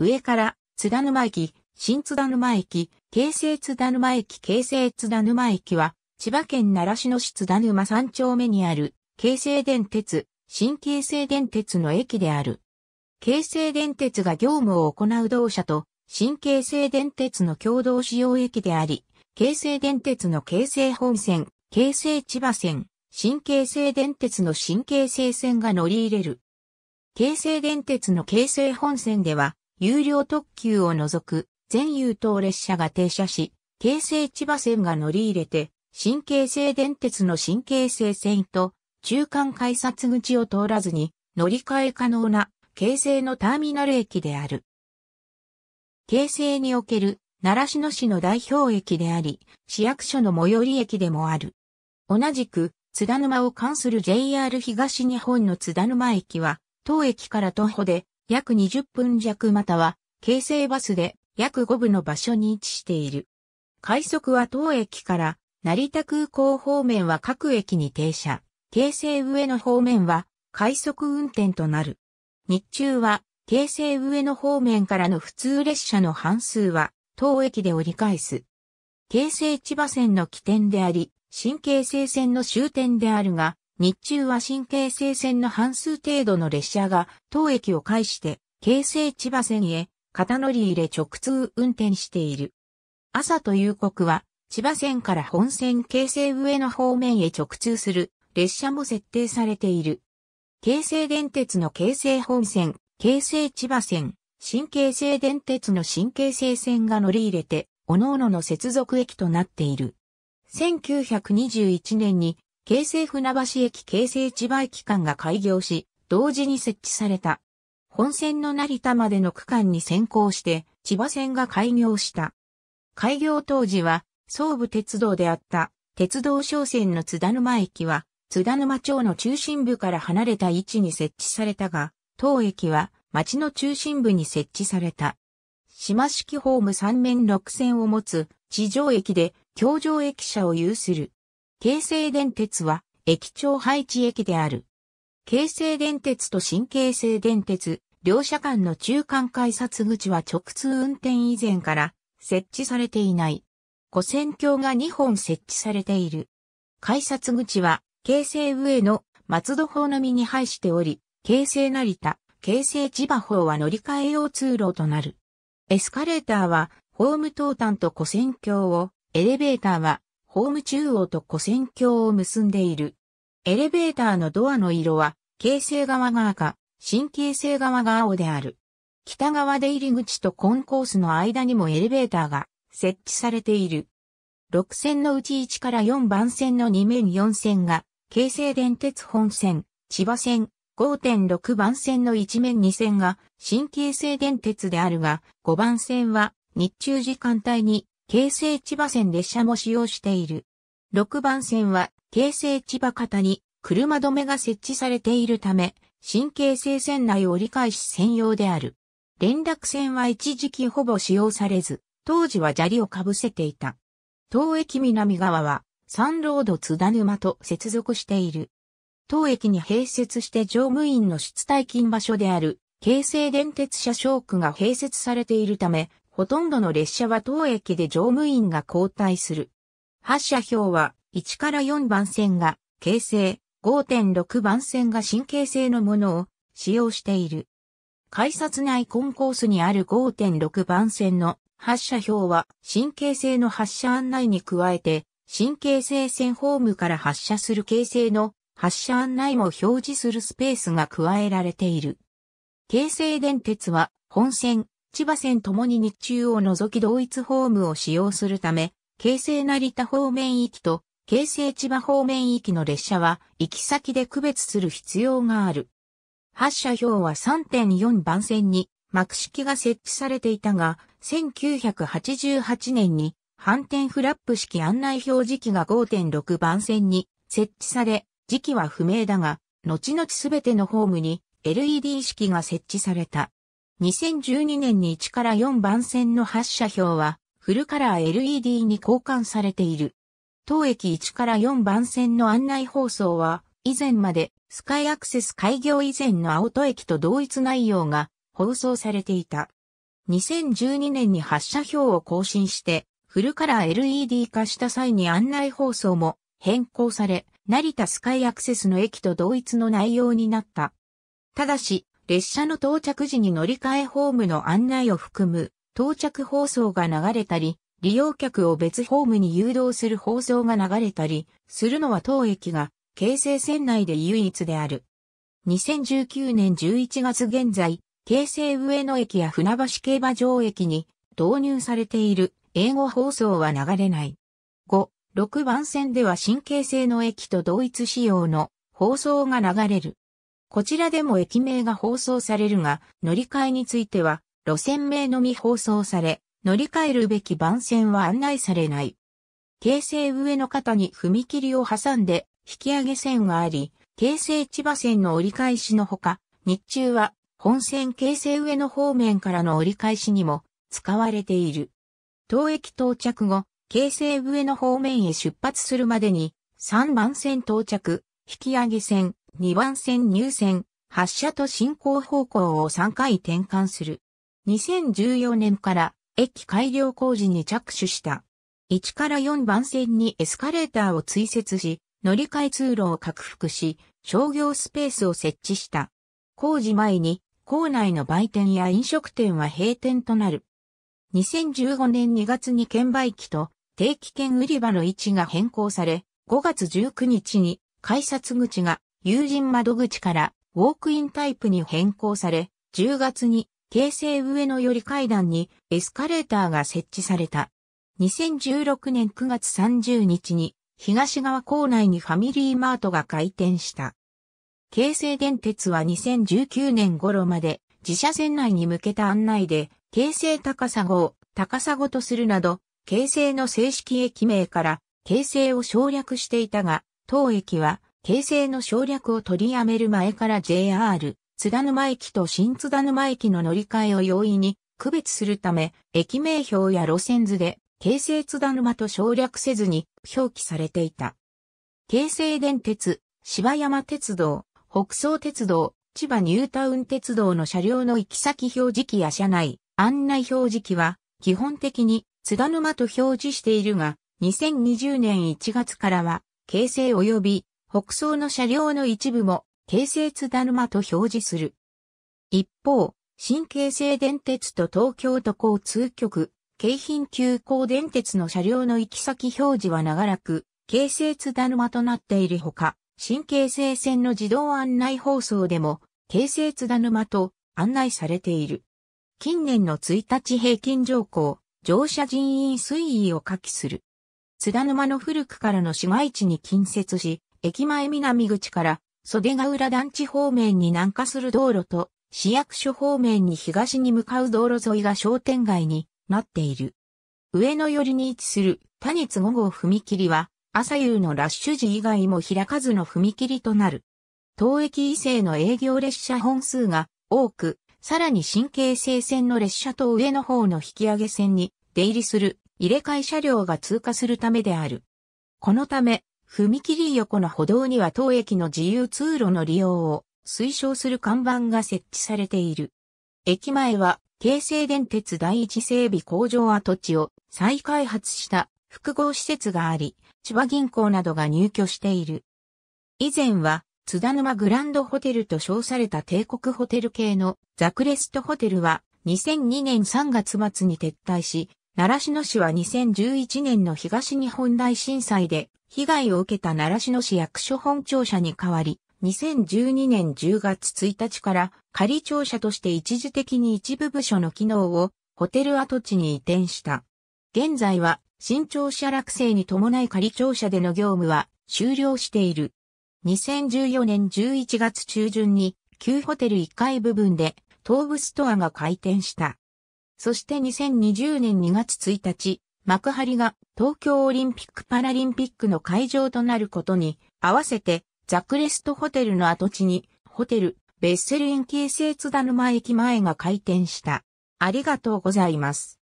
上から、津田沼駅、新津田沼駅、京成津田沼駅、京成津田沼駅は、千葉県良市の市津田沼3丁目にある、京成電鉄、新京成電鉄の駅である。京成電鉄が業務を行う同社と、新京成電鉄の共同使用駅であり、京成電鉄の京成本線、京成千葉線、新京成電鉄の新京成線が乗り入れる。京成電鉄の京成本線では、有料特急を除く全優等列車が停車し、京成千葉線が乗り入れて、新京成電鉄の新京成線と中間改札口を通らずに乗り換え可能な京成のターミナル駅である。京成における習志野市の代表駅であり、市役所の最寄り駅でもある。同じく、津田沼を関する JR 東日本の津田沼駅は、当駅から徒歩で約20分弱または、京成バスで約5部の場所に位置している。快速は当駅から成田空港方面は各駅に停車、京成上野方面は快速運転となる。日中は京成上野方面からの普通列車の半数は当駅で折り返す。京成千葉線の起点であり、新京成線の終点であるが、日中は新京成線の半数程度の列車が当駅を介して京成千葉線へ肩乗り入れ直通運転している。朝と夕刻は千葉線から本線京成上野方面へ直通する列車も設定されている。京成電鉄の京成本線、京成千葉線、新京成電鉄の新京成線が乗り入れて、各々の接続駅となっている。1921年に京成船橋駅京成千葉駅間が開業し、同時に設置された。本線の成田までの区間に先行して、千葉線が開業した。開業当時は、総武鉄道であった、鉄道商船の津田沼駅は、津田沼町の中心部から離れた位置に設置されたが、当駅は町の中心部に設置された。島式ホーム3面6線を持つ地上駅で、京上駅舎を有する。京成電鉄は駅長配置駅である。京成電鉄と新京成電鉄、両社間の中間改札口は直通運転以前から設置されていない。跨線橋が2本設置されている。改札口は京成上野、松戸方のみに配しており、京成成田、京成千葉方は乗り換え用通路となる。エスカレーターはホーム東端と跨線橋を、エレベーターはホーム中央と古線橋を結んでいる。エレベーターのドアの色は、京成側が赤、新京成側が青である。北側出入り口とコンコースの間にもエレベーターが設置されている。6線のうち1から4番線の2面4線が、京成電鉄本線、千葉線、5.6番線の1面2線が新京成電鉄であるが、5番線は日中時間帯に京成千葉線列車も使用している。6番線は、京成千葉方に車止めが設置されているため、新京成線内を折り返し専用である。連絡線は一時期ほぼ使用されず、当時は砂利をかぶせていた。当駅南側は、サンロード津田沼と接続している。当駅に併設して乗務員の出退勤場所である、京成電鉄車掌区が併設されているため、ほとんどの列車は当駅で乗務員が交代する。発車表は1から4番線が形成、5.6番線が神経性のものを使用している。改札内コンコースにある5.6番線の発車表は神経性の発車案内に加えて神経性線ホームから発車する形成の発車案内も表示するスペースが加えられている。京成電鉄は本線千葉線ともに日中を除き同一ホームを使用するため、京成成田方面行きと京成千葉方面行きの列車は行き先で区別する必要がある。発車表は3.4番線に幕式が設置されていたが、1988年に反転フラップ式案内表示器が5.6番線に設置され、時期は不明だが、後々すべてのホームに LED 式が設置された。2012年に1から4番線の発車表は、フルカラー LED に交換されている。当駅1から4番線の案内放送は、以前までスカイアクセス開業以前の青戸駅と同一内容が放送されていた。2012年に発車表を更新して、フルカラー LED 化した際に案内放送も変更され、成田スカイアクセスの駅と同一の内容になった。ただし、列車の到着時に乗り換えホームの案内を含む到着放送が流れたり、利用客を別ホームに誘導する放送が流れたりするのは当駅が京成線内で唯一である。2019年11月現在、京成上野駅や船橋競馬場駅に導入されている英語放送は流れない。5、6番線では新京成の駅と同一仕様の放送が流れる。こちらでも駅名が放送されるが、乗り換えについては、路線名のみ放送され、乗り換えるべき番線は案内されない。京成上の方に踏切を挟んで引き上げ線があり、京成千葉線の折り返しのほか、日中は本線京成上の方面からの折り返しにも使われている。当駅到着後、京成上の方面へ出発するまでに、3番線到着、引き上げ線、2番線入線、発車と進行方向を3回転換する。2014年から駅改良工事に着手した。1から4番線にエスカレーターを追設し、乗り換え通路を拡幅し、商業スペースを設置した。工事前に、校内の売店や飲食店は閉店となる。2015年2月に券売機と定期券売り場の位置が変更され、5月19日に改札口が友人窓口からウォークインタイプに変更され、10月に京成上野より階段にエスカレーターが設置された。2016年9月30日に東側構内にファミリーマートが開店した。京成電鉄は2019年頃まで自社線内に向けた案内で京成高砂を高砂とするなど、京成の正式駅名から京成を省略していたが、当駅は京成の省略を取りやめる前から JR、津田沼駅と新津田沼駅の乗り換えを容易に区別するため、駅名表や路線図で、京成津田沼と省略せずに表記されていた。京成電鉄、芝山鉄道、北総鉄道、千葉ニュータウン鉄道の車両の行き先表示器や車内、案内表示器は、基本的に津田沼と表示しているが、2020年1月からは、京成及び北総の車両の一部も、京成津だるまと表示する。一方、新京成電鉄と東京都交通局、京浜急行電鉄の車両の行き先表示は長らく、京成津だるまとなっているほか、新京成線の自動案内放送でも、京成津だるまと案内されている。近年の1日平均乗降、乗車人員推移を下記する。津田沼の古くからの市街地に近接し、駅前南口から袖ヶ浦団地方面に南下する道路と市役所方面に東に向かう道路沿いが商店街になっている。上野寄りに位置する多日午後踏切は朝夕のラッシュ時以外も開かずの踏切となる。当駅以西の営業列車本数が多く、さらに新京成線の列車と上の方の引き上げ線に出入りする入れ替え車両が通過するためである。このため、踏切横の歩道には当駅の自由通路の利用を推奨する看板が設置されている。駅前は京成電鉄第一整備工場跡地を再開発した複合施設があり、千葉銀行などが入居している。以前は津田沼グランドホテルと称された帝国ホテル系のザクレストホテルは2002年3月末に撤退し、奈良市の市は2011年の東日本大震災で被害を受けた奈良市の市役所本庁舎に代わり、2012年10月1日から仮庁舎として一時的に一部部署の機能をホテル跡地に移転した。現在は新庁舎落成に伴い仮庁舎での業務は終了している。2014年11月中旬に旧ホテル1階部分で東部ストアが開店した。そして2020年2月1日、幕張が東京オリンピック・パラリンピックの会場となることに合わせてザクレストホテルの跡地にホテルベッセルイン京成津田沼駅前が開店した。ありがとうございます。